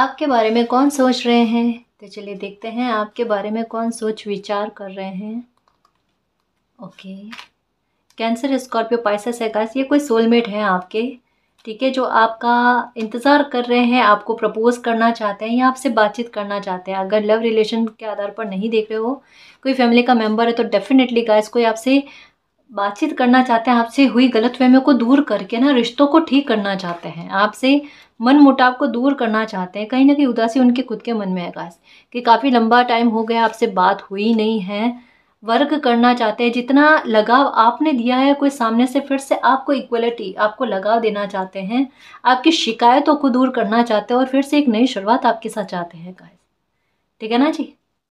आपके बारे में कौन सोच रहे हैं तो चलिए देखते हैं आपके बारे में कौन सोच विचार कर रहे हैं ओके कैंसर स्कॉर्पियो पाइसस एकास ये कोई सोलमेट हैं आपके ठीक है जो आपका इंतज़ार कर रहे हैं आपको प्रपोज़ करना चाहते हैं या आपसे बातचीत करना चाहते हैं अगर लव रिलेशन के आधार पर नहीं देख रहे हो कोई फैमिली का मेम्बर है तो डेफिनेटली गाइस कोई आपसे बातचीत करना चाहते हैं आपसे हुई गलत फहमियों को दूर करके ना रिश्तों को ठीक करना चाहते हैं आपसे मन मुटाव को दूर करना चाहते हैं कहीं ना कहीं उदासी उनके खुद के मन में है खास कि काफ़ी लंबा टाइम हो गया आपसे बात हुई नहीं है वर्क करना चाहते हैं जितना लगाव आपने दिया है कोई सामने से फिर से आपको इक्वलिटी आपको लगाव देना चाहते हैं आपकी शिकायतों को दूर करना चाहते हैं और फिर से एक नई शुरुआत आपके साथ चाहते हैं गाइस ठीक है ना जी